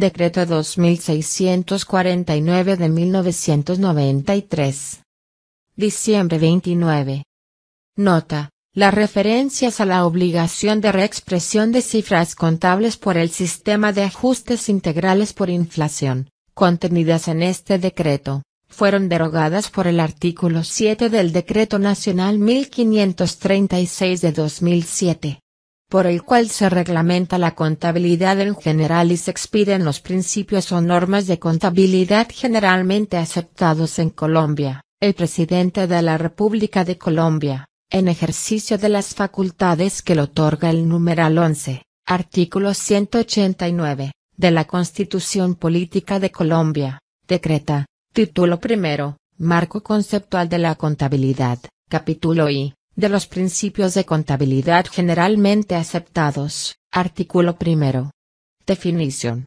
Decreto 2649 de 1993. Diciembre 29. Nota. Las referencias a la obligación de reexpresión de cifras contables por el sistema de ajustes integrales por inflación, contenidas en este decreto, fueron derogadas por el artículo 7 del Decreto Nacional 1536 de 2007 por el cual se reglamenta la contabilidad en general y se expiden los principios o normas de contabilidad generalmente aceptados en Colombia, el presidente de la República de Colombia, en ejercicio de las facultades que le otorga el numeral 11, artículo 189, de la Constitución Política de Colombia, decreta, título primero, marco conceptual de la contabilidad, capítulo I, de los principios de contabilidad generalmente aceptados. Artículo primero. Definición.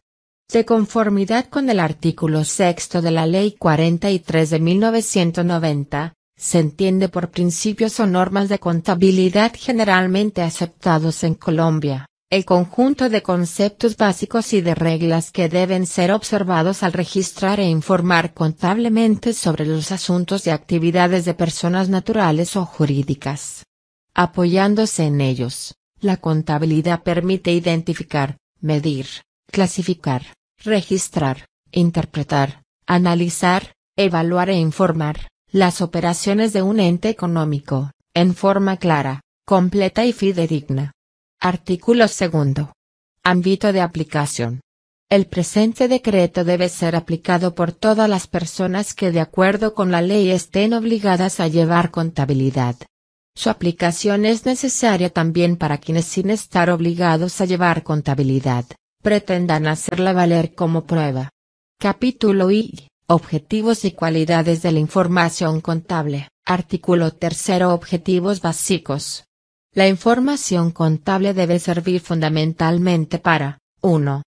De conformidad con el artículo sexto de la Ley 43 de 1990, se entiende por principios o normas de contabilidad generalmente aceptados en Colombia, el conjunto de conceptos básicos y de reglas que deben ser observados al registrar e informar contablemente sobre los asuntos y actividades de personas naturales o jurídicas. Apoyándose en ellos, la contabilidad permite identificar, medir, clasificar, registrar, interpretar, analizar, evaluar e informar las operaciones de un ente económico, en forma clara, completa y fidedigna. Artículo 2. Ámbito de aplicación. El presente decreto debe ser aplicado por todas las personas que de acuerdo con la ley estén obligadas a llevar contabilidad. Su aplicación es necesaria también para quienes sin estar obligados a llevar contabilidad, pretendan hacerla valer como prueba. Capítulo I. Objetivos y cualidades de la información contable. Artículo 3. Objetivos básicos. La información contable debe servir fundamentalmente para 1.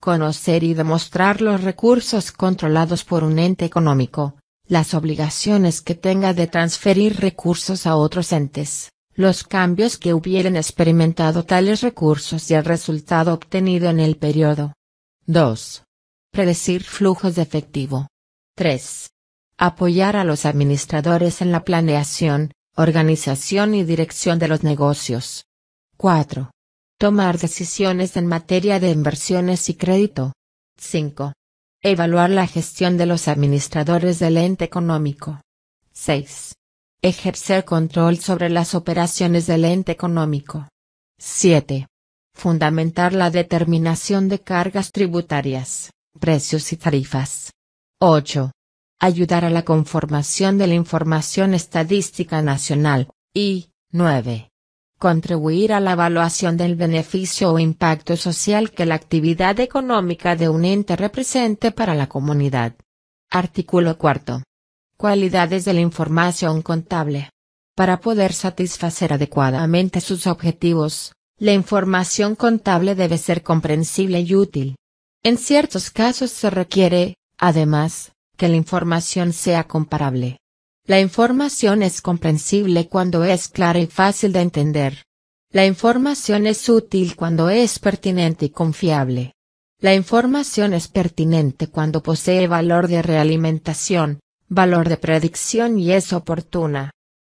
Conocer y demostrar los recursos controlados por un ente económico, las obligaciones que tenga de transferir recursos a otros entes, los cambios que hubieran experimentado tales recursos y el resultado obtenido en el periodo. 2. Predecir flujos de efectivo. 3. Apoyar a los administradores en la planeación, Organización y dirección de los negocios. 4. Tomar decisiones en materia de inversiones y crédito. 5. Evaluar la gestión de los administradores del ente económico. 6. Ejercer control sobre las operaciones del ente económico. 7. Fundamentar la determinación de cargas tributarias, precios y tarifas. 8 ayudar a la conformación de la información estadística nacional, y 9. Contribuir a la evaluación del beneficio o impacto social que la actividad económica de un ente represente para la comunidad. Artículo 4. Cualidades de la información contable. Para poder satisfacer adecuadamente sus objetivos, la información contable debe ser comprensible y útil. En ciertos casos se requiere, además, la información sea comparable. La información es comprensible cuando es clara y fácil de entender. La información es útil cuando es pertinente y confiable. La información es pertinente cuando posee valor de realimentación, valor de predicción y es oportuna.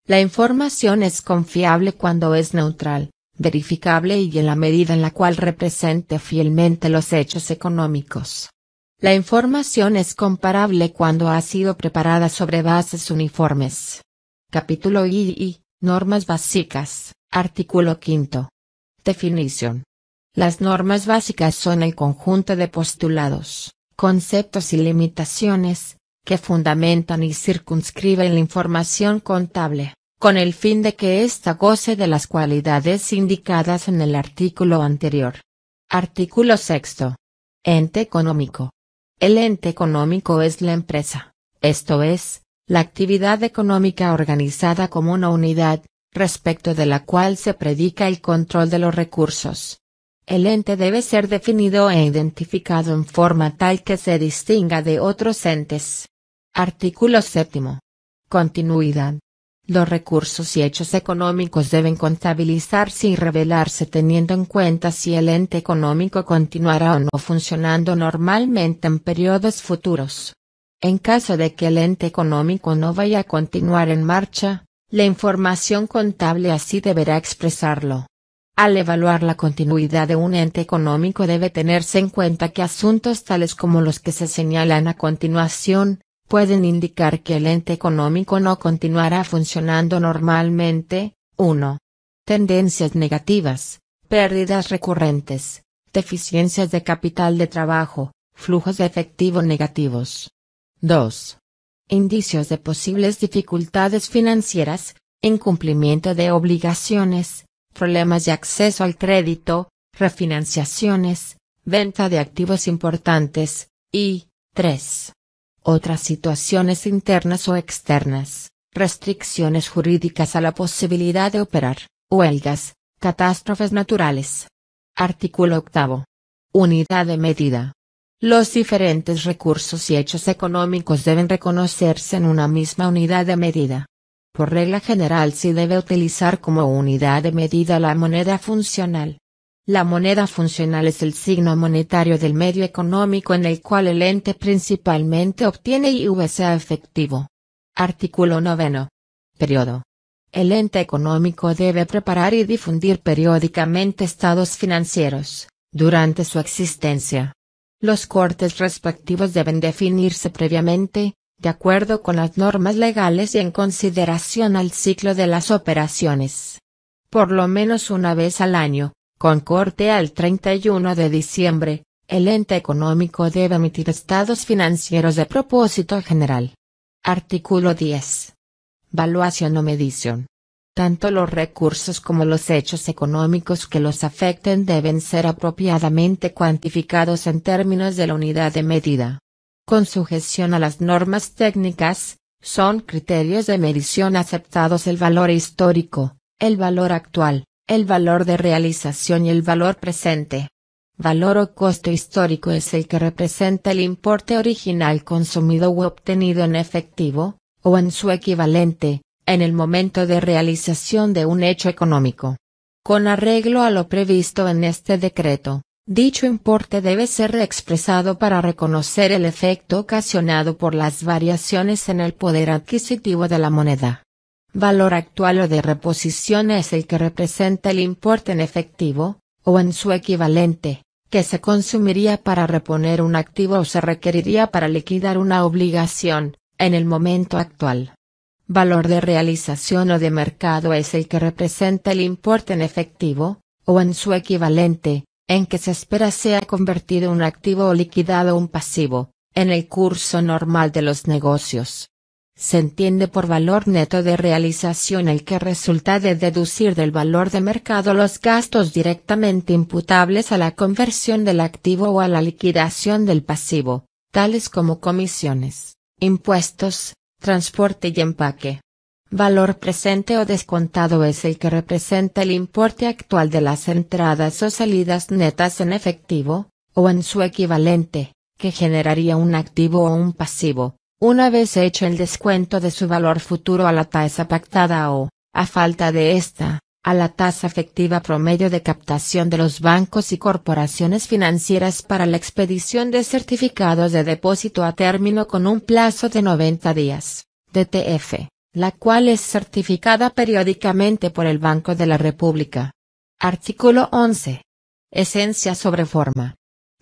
La información es confiable cuando es neutral, verificable y en la medida en la cual represente fielmente los hechos económicos. La información es comparable cuando ha sido preparada sobre bases uniformes. Capítulo I Normas básicas, artículo quinto. Definición. Las normas básicas son el conjunto de postulados, conceptos y limitaciones, que fundamentan y circunscriben la información contable, con el fin de que ésta goce de las cualidades indicadas en el artículo anterior. Artículo 6. Ente económico. El ente económico es la empresa, esto es, la actividad económica organizada como una unidad, respecto de la cual se predica el control de los recursos. El ente debe ser definido e identificado en forma tal que se distinga de otros entes. Artículo séptimo. Continuidad. Los recursos y hechos económicos deben contabilizarse y revelarse teniendo en cuenta si el ente económico continuará o no funcionando normalmente en periodos futuros. En caso de que el ente económico no vaya a continuar en marcha, la información contable así deberá expresarlo. Al evaluar la continuidad de un ente económico debe tenerse en cuenta que asuntos tales como los que se señalan a continuación, pueden indicar que el ente económico no continuará funcionando normalmente. 1. Tendencias negativas, pérdidas recurrentes, deficiencias de capital de trabajo, flujos de efectivo negativos. 2. Indicios de posibles dificultades financieras, incumplimiento de obligaciones, problemas de acceso al crédito, refinanciaciones, venta de activos importantes, y 3 otras situaciones internas o externas, restricciones jurídicas a la posibilidad de operar, huelgas, catástrofes naturales. Artículo 8. Unidad de medida. Los diferentes recursos y hechos económicos deben reconocerse en una misma unidad de medida. Por regla general se debe utilizar como unidad de medida la moneda funcional, la moneda funcional es el signo monetario del medio económico en el cual el ente principalmente obtiene usa efectivo. Artículo 9. Periodo. El ente económico debe preparar y difundir periódicamente estados financieros, durante su existencia. Los cortes respectivos deben definirse previamente, de acuerdo con las normas legales y en consideración al ciclo de las operaciones. Por lo menos una vez al año, con corte al 31 de diciembre, el ente económico debe emitir estados financieros de propósito general. Artículo 10. Valuación o medición. Tanto los recursos como los hechos económicos que los afecten deben ser apropiadamente cuantificados en términos de la unidad de medida. Con sujeción a las normas técnicas, son criterios de medición aceptados el valor histórico, el valor actual, el valor de realización y el valor presente. Valor o costo histórico es el que representa el importe original consumido u obtenido en efectivo, o en su equivalente, en el momento de realización de un hecho económico. Con arreglo a lo previsto en este decreto, dicho importe debe ser expresado para reconocer el efecto ocasionado por las variaciones en el poder adquisitivo de la moneda. Valor actual o de reposición es el que representa el importe en efectivo, o en su equivalente, que se consumiría para reponer un activo o se requeriría para liquidar una obligación, en el momento actual. Valor de realización o de mercado es el que representa el importe en efectivo, o en su equivalente, en que se espera sea convertido un activo o liquidado un pasivo, en el curso normal de los negocios. Se entiende por valor neto de realización el que resulta de deducir del valor de mercado los gastos directamente imputables a la conversión del activo o a la liquidación del pasivo, tales como comisiones, impuestos, transporte y empaque. Valor presente o descontado es el que representa el importe actual de las entradas o salidas netas en efectivo, o en su equivalente, que generaría un activo o un pasivo una vez hecho el descuento de su valor futuro a la tasa pactada o, a falta de esta, a la tasa efectiva promedio de captación de los bancos y corporaciones financieras para la expedición de certificados de depósito a término con un plazo de 90 días, DTF, la cual es certificada periódicamente por el Banco de la República. Artículo 11. Esencia sobre forma.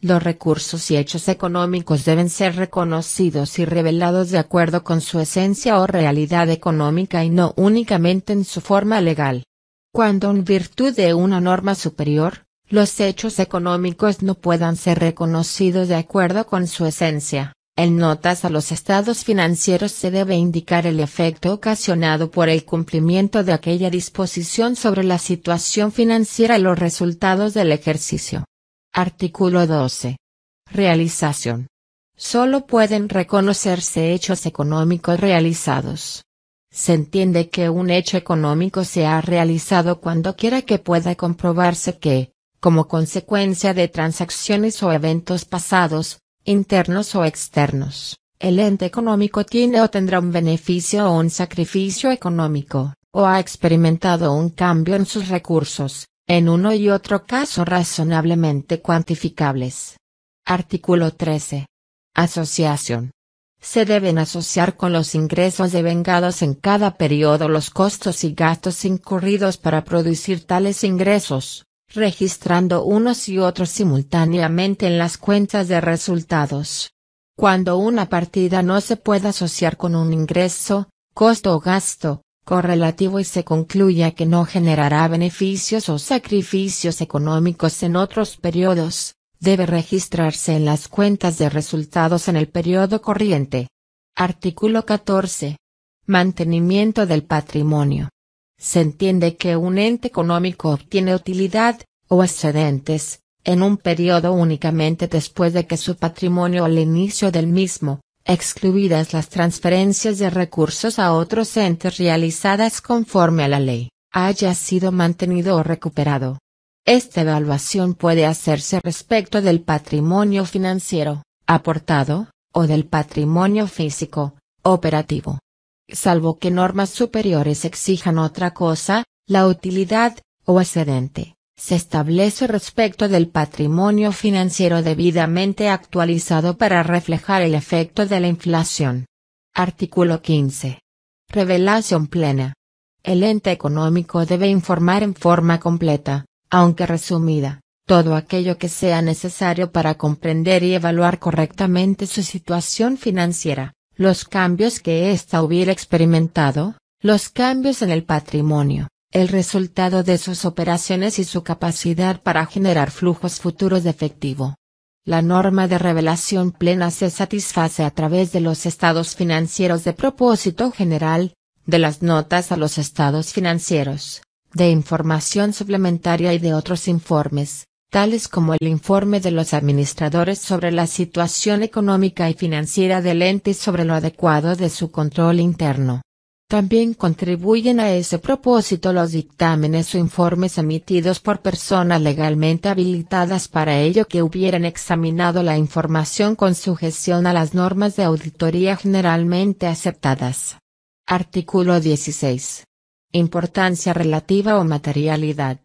Los recursos y hechos económicos deben ser reconocidos y revelados de acuerdo con su esencia o realidad económica y no únicamente en su forma legal. Cuando en virtud de una norma superior, los hechos económicos no puedan ser reconocidos de acuerdo con su esencia, en notas a los estados financieros se debe indicar el efecto ocasionado por el cumplimiento de aquella disposición sobre la situación financiera y los resultados del ejercicio. Artículo 12. Realización. Solo pueden reconocerse hechos económicos realizados. Se entiende que un hecho económico se ha realizado cuando quiera que pueda comprobarse que, como consecuencia de transacciones o eventos pasados, internos o externos, el ente económico tiene o tendrá un beneficio o un sacrificio económico, o ha experimentado un cambio en sus recursos, en uno y otro caso razonablemente cuantificables. Artículo 13. Asociación. Se deben asociar con los ingresos devengados en cada periodo los costos y gastos incurridos para producir tales ingresos, registrando unos y otros simultáneamente en las cuentas de resultados. Cuando una partida no se puede asociar con un ingreso, costo o gasto, correlativo y se concluya que no generará beneficios o sacrificios económicos en otros periodos, debe registrarse en las cuentas de resultados en el periodo corriente. Artículo 14. Mantenimiento del patrimonio. Se entiende que un ente económico obtiene utilidad, o excedentes, en un periodo únicamente después de que su patrimonio al inicio del mismo, excluidas las transferencias de recursos a otros entes realizadas conforme a la ley, haya sido mantenido o recuperado. Esta evaluación puede hacerse respecto del patrimonio financiero, aportado, o del patrimonio físico, operativo. Salvo que normas superiores exijan otra cosa, la utilidad, o excedente, se establece respecto del patrimonio financiero debidamente actualizado para reflejar el efecto de la inflación. Artículo 15. Revelación plena. El ente económico debe informar en forma completa, aunque resumida, todo aquello que sea necesario para comprender y evaluar correctamente su situación financiera, los cambios que ésta hubiera experimentado, los cambios en el patrimonio, el resultado de sus operaciones y su capacidad para generar flujos futuros de efectivo. La norma de revelación plena se satisface a través de los estados financieros de propósito general, de las notas a los estados financieros, de información suplementaria y de otros informes, tales como el informe de los administradores sobre la situación económica y financiera del ente y sobre lo adecuado de su control interno. También contribuyen a ese propósito los dictámenes o informes emitidos por personas legalmente habilitadas para ello que hubieran examinado la información con sujeción a las normas de auditoría generalmente aceptadas. Artículo 16. Importancia relativa o materialidad.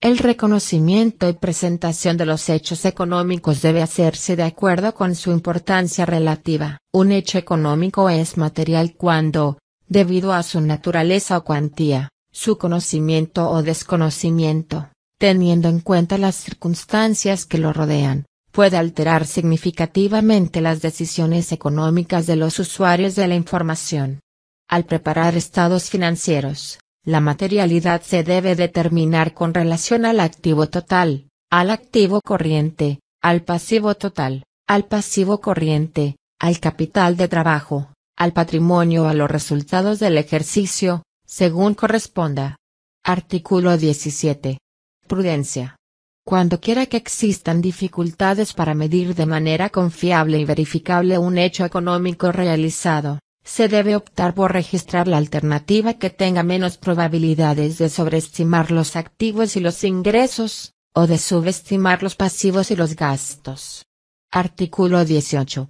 El reconocimiento y presentación de los hechos económicos debe hacerse de acuerdo con su importancia relativa. Un hecho económico es material cuando, debido a su naturaleza o cuantía, su conocimiento o desconocimiento, teniendo en cuenta las circunstancias que lo rodean, puede alterar significativamente las decisiones económicas de los usuarios de la información. Al preparar estados financieros, la materialidad se debe determinar con relación al activo total, al activo corriente, al pasivo total, al pasivo corriente, al capital de trabajo, al patrimonio o a los resultados del ejercicio, según corresponda. Artículo 17. Prudencia. Cuando quiera que existan dificultades para medir de manera confiable y verificable un hecho económico realizado, se debe optar por registrar la alternativa que tenga menos probabilidades de sobreestimar los activos y los ingresos, o de subestimar los pasivos y los gastos. Artículo 18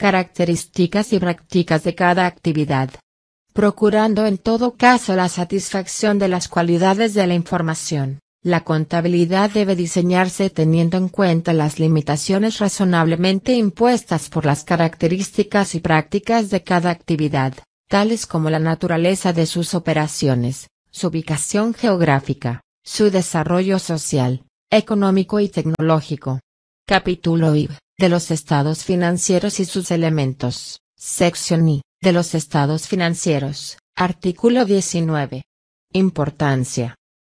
características y prácticas de cada actividad. Procurando en todo caso la satisfacción de las cualidades de la información, la contabilidad debe diseñarse teniendo en cuenta las limitaciones razonablemente impuestas por las características y prácticas de cada actividad, tales como la naturaleza de sus operaciones, su ubicación geográfica, su desarrollo social, económico y tecnológico. Capítulo IV de los estados financieros y sus elementos, sección I, de los estados financieros, artículo 19. Importancia.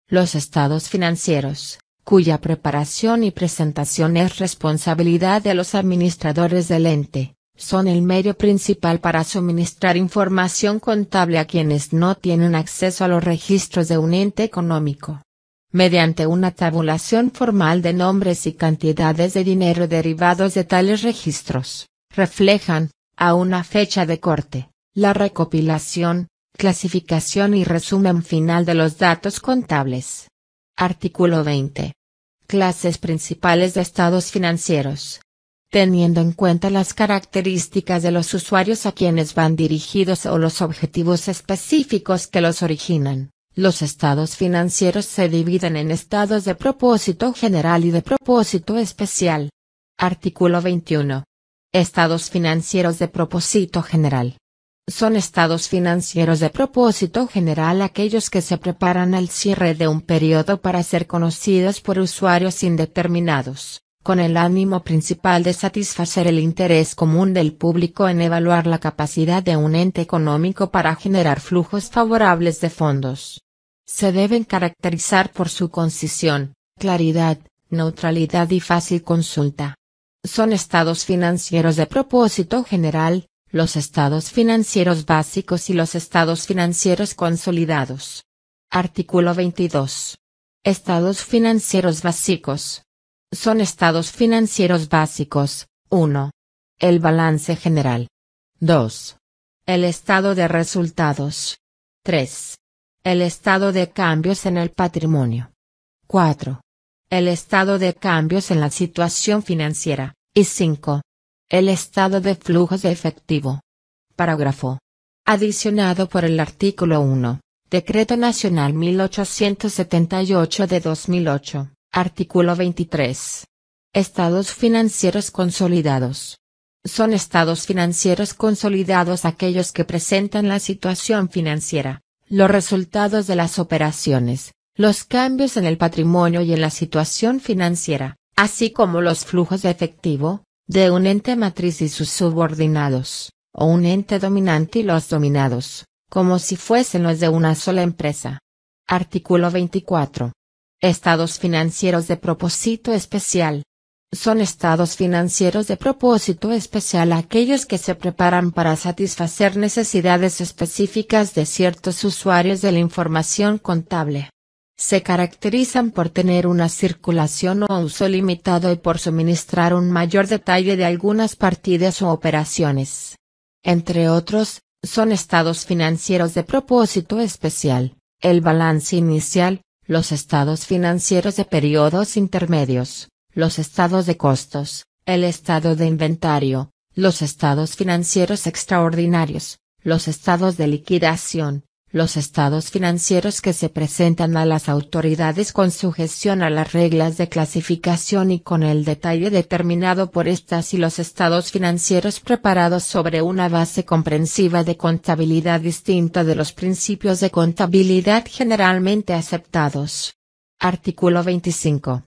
Los estados financieros, cuya preparación y presentación es responsabilidad de los administradores del ente, son el medio principal para suministrar información contable a quienes no tienen acceso a los registros de un ente económico mediante una tabulación formal de nombres y cantidades de dinero derivados de tales registros, reflejan, a una fecha de corte, la recopilación, clasificación y resumen final de los datos contables. Artículo 20. Clases principales de estados financieros. Teniendo en cuenta las características de los usuarios a quienes van dirigidos o los objetivos específicos que los originan, los estados financieros se dividen en estados de propósito general y de propósito especial. Artículo 21. Estados financieros de propósito general. Son estados financieros de propósito general aquellos que se preparan al cierre de un periodo para ser conocidos por usuarios indeterminados con el ánimo principal de satisfacer el interés común del público en evaluar la capacidad de un ente económico para generar flujos favorables de fondos. Se deben caracterizar por su concisión, claridad, neutralidad y fácil consulta. Son estados financieros de propósito general, los estados financieros básicos y los estados financieros consolidados. Artículo 22. Estados financieros básicos. Son estados financieros básicos. 1. El balance general. 2. El estado de resultados. 3. El estado de cambios en el patrimonio. 4. El estado de cambios en la situación financiera. Y 5. El estado de flujos de efectivo. Parágrafo. Adicionado por el artículo 1. Decreto Nacional 1878 de 2008. Artículo 23. Estados financieros consolidados. Son estados financieros consolidados aquellos que presentan la situación financiera, los resultados de las operaciones, los cambios en el patrimonio y en la situación financiera, así como los flujos de efectivo, de un ente matriz y sus subordinados, o un ente dominante y los dominados, como si fuesen los de una sola empresa. Artículo 24. Estados financieros de propósito especial. Son estados financieros de propósito especial aquellos que se preparan para satisfacer necesidades específicas de ciertos usuarios de la información contable. Se caracterizan por tener una circulación o uso limitado y por suministrar un mayor detalle de algunas partidas o operaciones. Entre otros, son estados financieros de propósito especial, el balance inicial, los estados financieros de periodos intermedios, los estados de costos, el estado de inventario, los estados financieros extraordinarios, los estados de liquidación, los estados financieros que se presentan a las autoridades con sujeción a las reglas de clasificación y con el detalle determinado por estas y los estados financieros preparados sobre una base comprensiva de contabilidad distinta de los principios de contabilidad generalmente aceptados. Artículo 25.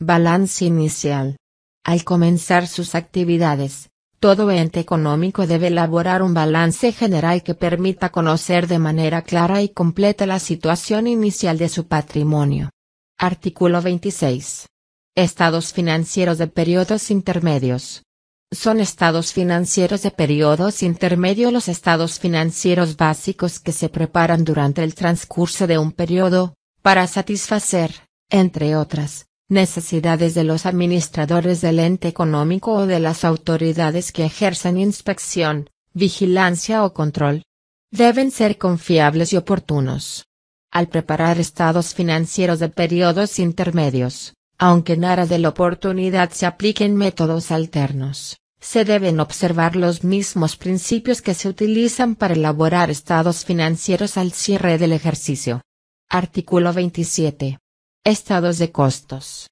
Balance inicial. Al comenzar sus actividades, todo ente económico debe elaborar un balance general que permita conocer de manera clara y completa la situación inicial de su patrimonio. Artículo 26. Estados financieros de periodos intermedios. Son estados financieros de periodos intermedios los estados financieros básicos que se preparan durante el transcurso de un periodo, para satisfacer, entre otras, Necesidades de los administradores del ente económico o de las autoridades que ejercen inspección, vigilancia o control. Deben ser confiables y oportunos. Al preparar estados financieros de periodos intermedios, aunque en aras de la oportunidad se apliquen métodos alternos, se deben observar los mismos principios que se utilizan para elaborar estados financieros al cierre del ejercicio. Artículo 27. Estados de costos.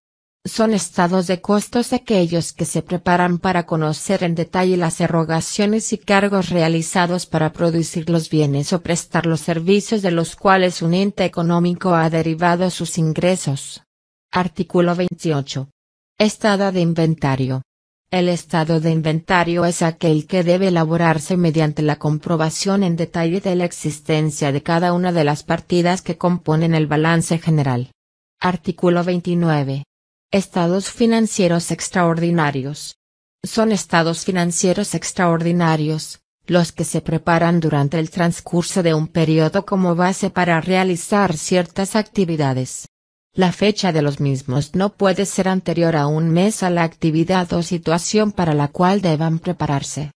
Son estados de costos aquellos que se preparan para conocer en detalle las erogaciones y cargos realizados para producir los bienes o prestar los servicios de los cuales un ente económico ha derivado sus ingresos. Artículo 28. Estado de inventario. El estado de inventario es aquel que debe elaborarse mediante la comprobación en detalle de la existencia de cada una de las partidas que componen el balance general. Artículo 29. Estados financieros extraordinarios. Son estados financieros extraordinarios, los que se preparan durante el transcurso de un periodo como base para realizar ciertas actividades. La fecha de los mismos no puede ser anterior a un mes a la actividad o situación para la cual deban prepararse.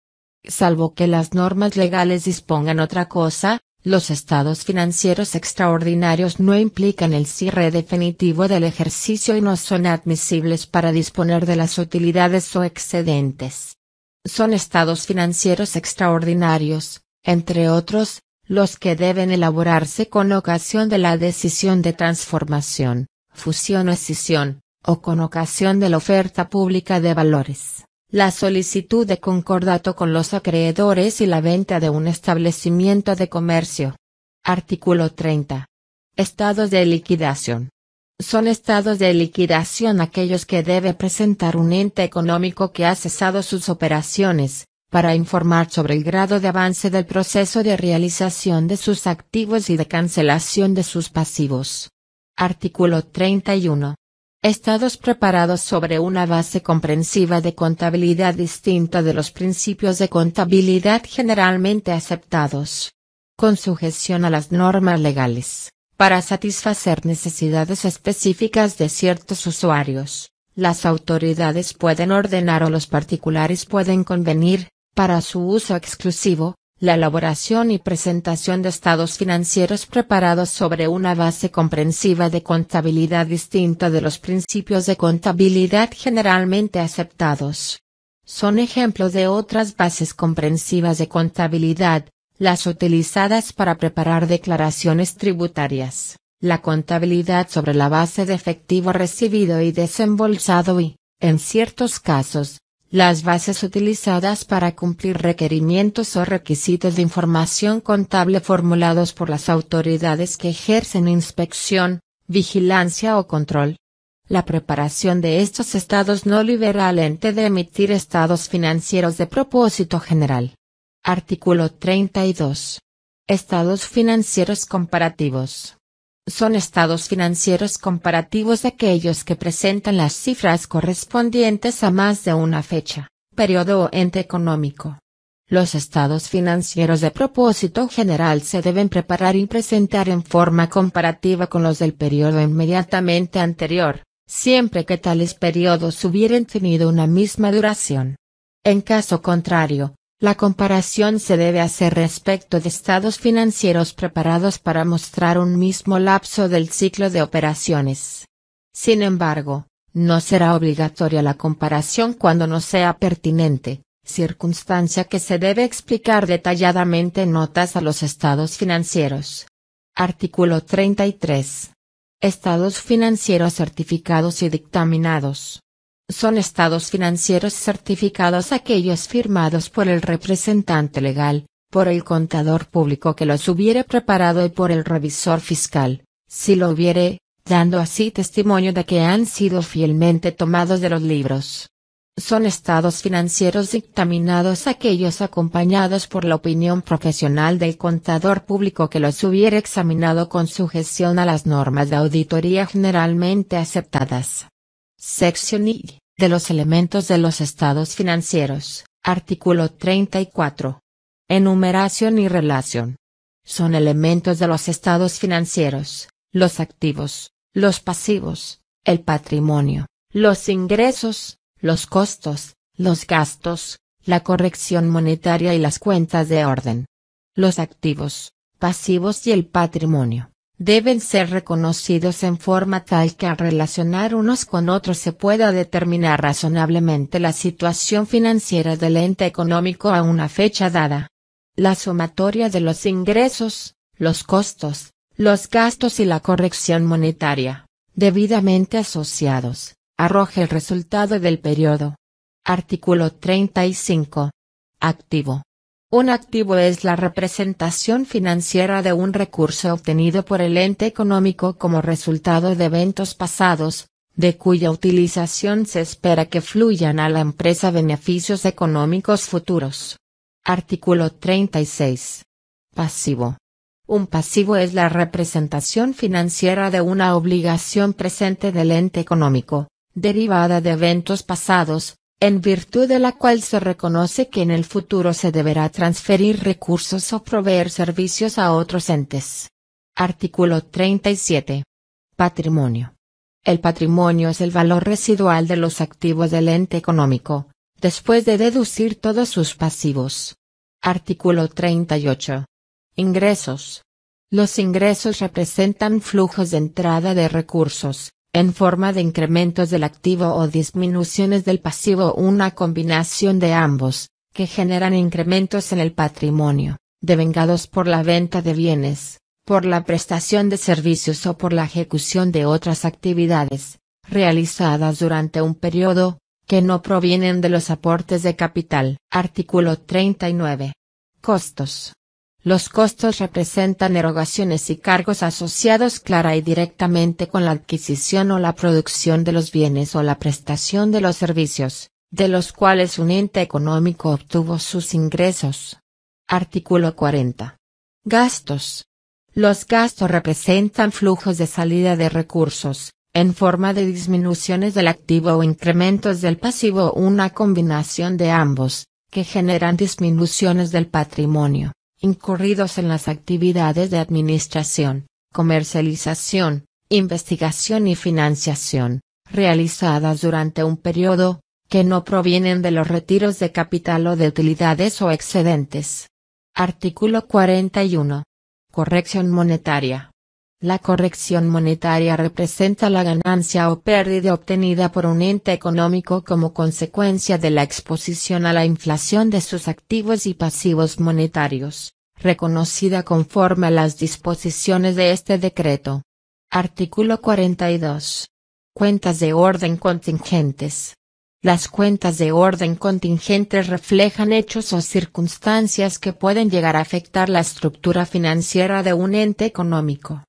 Salvo que las normas legales dispongan otra cosa, los estados financieros extraordinarios no implican el cierre definitivo del ejercicio y no son admisibles para disponer de las utilidades o excedentes. Son estados financieros extraordinarios, entre otros, los que deben elaborarse con ocasión de la decisión de transformación, fusión o escisión, o con ocasión de la oferta pública de valores la solicitud de concordato con los acreedores y la venta de un establecimiento de comercio. Artículo 30. Estados de liquidación. Son estados de liquidación aquellos que debe presentar un ente económico que ha cesado sus operaciones, para informar sobre el grado de avance del proceso de realización de sus activos y de cancelación de sus pasivos. Artículo 31. Estados preparados sobre una base comprensiva de contabilidad distinta de los principios de contabilidad generalmente aceptados. Con sujeción a las normas legales, para satisfacer necesidades específicas de ciertos usuarios, las autoridades pueden ordenar o los particulares pueden convenir, para su uso exclusivo, la elaboración y presentación de estados financieros preparados sobre una base comprensiva de contabilidad distinta de los principios de contabilidad generalmente aceptados. Son ejemplos de otras bases comprensivas de contabilidad, las utilizadas para preparar declaraciones tributarias, la contabilidad sobre la base de efectivo recibido y desembolsado y, en ciertos casos, las bases utilizadas para cumplir requerimientos o requisitos de información contable formulados por las autoridades que ejercen inspección, vigilancia o control. La preparación de estos estados no libera al ente de emitir estados financieros de propósito general. Artículo 32. Estados financieros comparativos son estados financieros comparativos de aquellos que presentan las cifras correspondientes a más de una fecha, periodo o ente económico. Los estados financieros de propósito general se deben preparar y presentar en forma comparativa con los del periodo inmediatamente anterior, siempre que tales periodos hubieran tenido una misma duración. En caso contrario, la comparación se debe hacer respecto de estados financieros preparados para mostrar un mismo lapso del ciclo de operaciones. Sin embargo, no será obligatoria la comparación cuando no sea pertinente, circunstancia que se debe explicar detalladamente en notas a los estados financieros. Artículo 33. Estados financieros certificados y dictaminados. Son estados financieros certificados aquellos firmados por el representante legal, por el contador público que los hubiere preparado y por el revisor fiscal, si lo hubiere, dando así testimonio de que han sido fielmente tomados de los libros. Son estados financieros dictaminados aquellos acompañados por la opinión profesional del contador público que los hubiere examinado con sujeción a las normas de auditoría generalmente aceptadas. Sección I de los elementos de los estados financieros, artículo 34. Enumeración y relación. Son elementos de los estados financieros, los activos, los pasivos, el patrimonio, los ingresos, los costos, los gastos, la corrección monetaria y las cuentas de orden. Los activos, pasivos y el patrimonio deben ser reconocidos en forma tal que al relacionar unos con otros se pueda determinar razonablemente la situación financiera del ente económico a una fecha dada. La sumatoria de los ingresos, los costos, los gastos y la corrección monetaria, debidamente asociados, arroja el resultado del periodo. Artículo 35. Activo. Un activo es la representación financiera de un recurso obtenido por el ente económico como resultado de eventos pasados, de cuya utilización se espera que fluyan a la empresa beneficios económicos futuros. Artículo 36. Pasivo. Un pasivo es la representación financiera de una obligación presente del ente económico, derivada de eventos pasados, en virtud de la cual se reconoce que en el futuro se deberá transferir recursos o proveer servicios a otros entes. Artículo 37. Patrimonio. El patrimonio es el valor residual de los activos del ente económico, después de deducir todos sus pasivos. Artículo 38. Ingresos. Los ingresos representan flujos de entrada de recursos, en forma de incrementos del activo o disminuciones del pasivo o una combinación de ambos, que generan incrementos en el patrimonio, devengados por la venta de bienes, por la prestación de servicios o por la ejecución de otras actividades, realizadas durante un periodo, que no provienen de los aportes de capital. Artículo 39. Costos. Los costos representan erogaciones y cargos asociados clara y directamente con la adquisición o la producción de los bienes o la prestación de los servicios, de los cuales un ente económico obtuvo sus ingresos. Artículo 40. Gastos. Los gastos representan flujos de salida de recursos, en forma de disminuciones del activo o incrementos del pasivo o una combinación de ambos, que generan disminuciones del patrimonio incurridos en las actividades de administración, comercialización, investigación y financiación, realizadas durante un periodo, que no provienen de los retiros de capital o de utilidades o excedentes. Artículo 41. Corrección monetaria. La corrección monetaria representa la ganancia o pérdida obtenida por un ente económico como consecuencia de la exposición a la inflación de sus activos y pasivos monetarios, reconocida conforme a las disposiciones de este decreto. Artículo 42. Cuentas de orden contingentes. Las cuentas de orden contingentes reflejan hechos o circunstancias que pueden llegar a afectar la estructura financiera de un ente económico.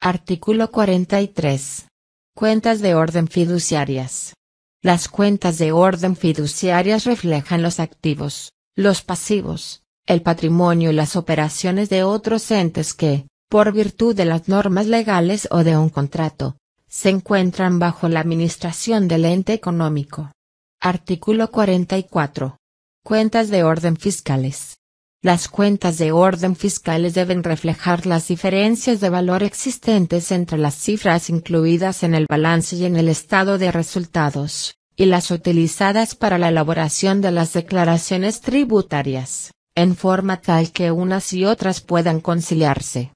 Artículo 43. Cuentas de orden fiduciarias. Las cuentas de orden fiduciarias reflejan los activos, los pasivos, el patrimonio y las operaciones de otros entes que, por virtud de las normas legales o de un contrato, se encuentran bajo la administración del ente económico. Artículo 44. Cuentas de orden fiscales. Las cuentas de orden fiscales deben reflejar las diferencias de valor existentes entre las cifras incluidas en el balance y en el estado de resultados, y las utilizadas para la elaboración de las declaraciones tributarias, en forma tal que unas y otras puedan conciliarse.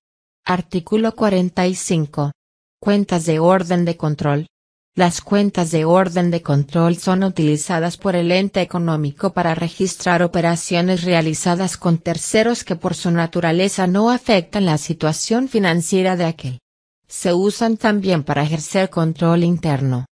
Artículo 45. Cuentas de orden de control, las cuentas de orden de control son utilizadas por el ente económico para registrar operaciones realizadas con terceros que por su naturaleza no afectan la situación financiera de aquel. Se usan también para ejercer control interno,